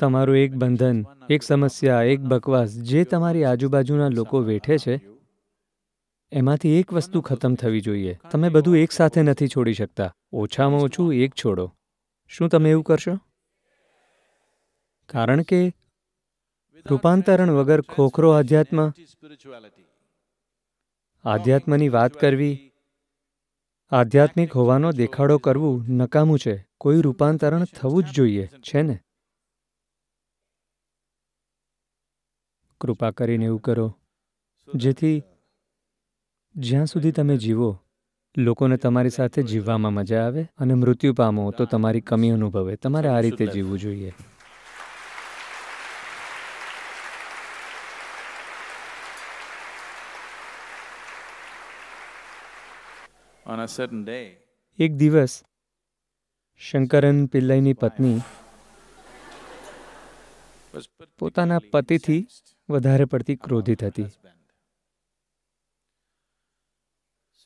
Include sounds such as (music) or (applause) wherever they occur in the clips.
તમારું એક બંધન એક સમસ્યા એક બકવાસ જે તમારી આજુબાજુના લોકો વેઠે છે એમાંથી એક વસ્તુ ખતમ થવી જોઈએ તમે બધું એક સાથે નથી છોડી શકતા ઓછામાં ઓછું એક છોડો શું તમે એવું કરશો કારણ કે રૂપાંતરણ વગર ખોખરો આધ્યાત્મ આધ્યાત્મની વાત કરવી આધ્યાત્મિક હોવાનો દેખાડો કરવું નકામું છે કોઈ રૂપાંતરણ થવું જ જોઈએ છે ને કૃપા કરીને એવું કરો જેથી uh, જ્યાં સુધી તમે જીવો લોકોને તમારી સાથે જીવવામાં મજા આવે અને મૃત્યુ પામો તો તમારી કમી અનુભવે તમારે આ રીતે જીવવું જોઈએ એક દિવસ શંકરન પિલ્લઈની પત્ની પોતાના પતિથી વધારે પડતી ક્રોધિત હતી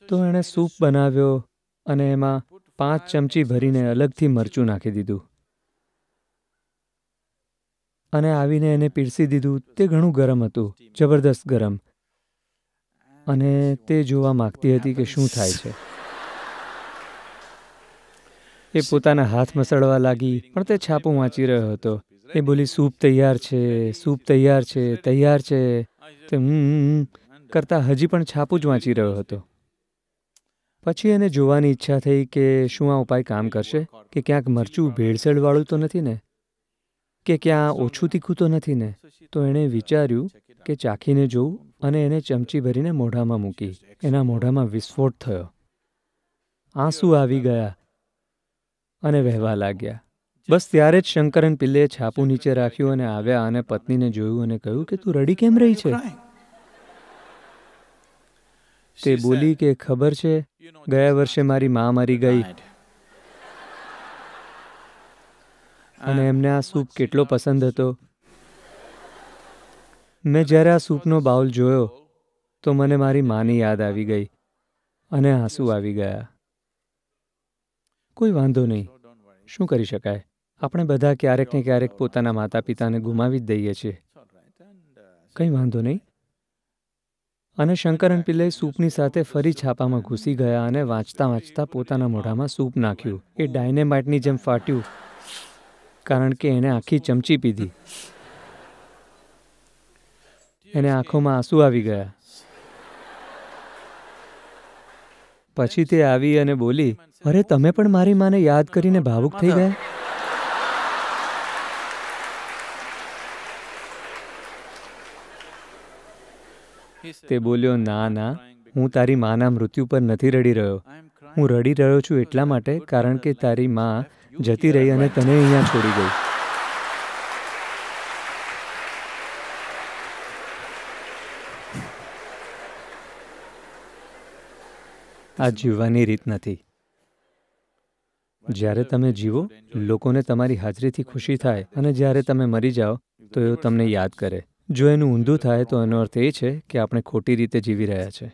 તો એણે સૂપ બનાવ્યો અને એમાં પાંચ ચમચી ભરીને અલગથી મરચું નાખી દીધું અને આવીને એને પીરસી દીધું તે ઘણું ગરમ હતું જબરદસ્ત ગરમ અને તે જોવા માગતી હતી કે શું થાય છે એ પોતાના હાથ મસળવા લાગી પણ તે છાપું વાંચી રહ્યો હતો એ બોલી સૂપ તૈયાર છે સૂપ તૈયાર છે તૈયાર છે તે હમ કરતાં હજી પણ છાપું જ વાંચી રહ્યો હતો પછી એને જોવાની ઈચ્છા થઈ કે શું આ ઉપાય કામ કરશે કે ક્યાંક મરચું ભેળસેળવાળું તો નથી ને કે ક્યાં ઓછું તીખું તો નથી ને તો એણે વિચાર્યું કે ચાખીને જોઉં અને એને ચમચી ભરીને મોઢામાં મૂકી એના મોઢામાં વિસ્ફોટ થયો આંસુ આવી ગયા અને વહેવા લાગ્યા બસ ત્યારે જ શંકરન પિલ્લે છાપું નીચે રાખ્યું અને આવ્યા અને પત્નીને જોયું અને કહ્યું કે તું રડી કેમ રહી છે તે બોલી કે ખબર છે ગયા વર્ષે મારી મા મરી ગઈ (laughs) અને એમને આ સૂપ કેટલો પસંદ હતો મેં જ્યારે આ સૂપનો બાઉલ જોયો તો મને મારી માની યાદ આવી ગઈ અને આંસુ આવી ગયા કોઈ વાંધો નહીં શું કરી શકાય આપણે બધા ક્યારેક ને ક્યારેક પોતાના માતા પિતાને ગુમાવી જ દઈએ છીએ કંઈ વાંધો નહીં અને શંકરન પિલ્લે સૂપની સાથે ફરી છાપામાં ઘૂસી ગયા અને વાંચતા વાંચતા પોતાના મોઢામાં સૂપ નાખ્યું એ ડાયનેમાઇટની જેમ ફાટ્યું કારણ કે એણે આખી ચમચી પીધી એને આંખોમાં આંસુ આવી ગયા પછી તે આવી અને બોલી અરે તમે પણ મારી માને યાદ કરીને ભાવુક થઈ ગયા તે બોલ્યો ના ના હું તારી માના મૃત્યુ પર નથી રડી રહ્યો હું રડી રહ્યો છું એટલા માટે કારણ કે તારી મા જતી રહી અને તને અહીંયા છોડી ગઈ આ જીવવાની રીત નથી જ્યારે તમે જીવો લોકોને તમારી હાજરીથી ખુશી થાય અને જ્યારે તમે મરી જાઓ તો એ તમને યાદ કરે જો એનું ઊંધું થાય તો એનો અર્થ એ છે કે આપણે ખોટી રીતે જીવી રહ્યા છે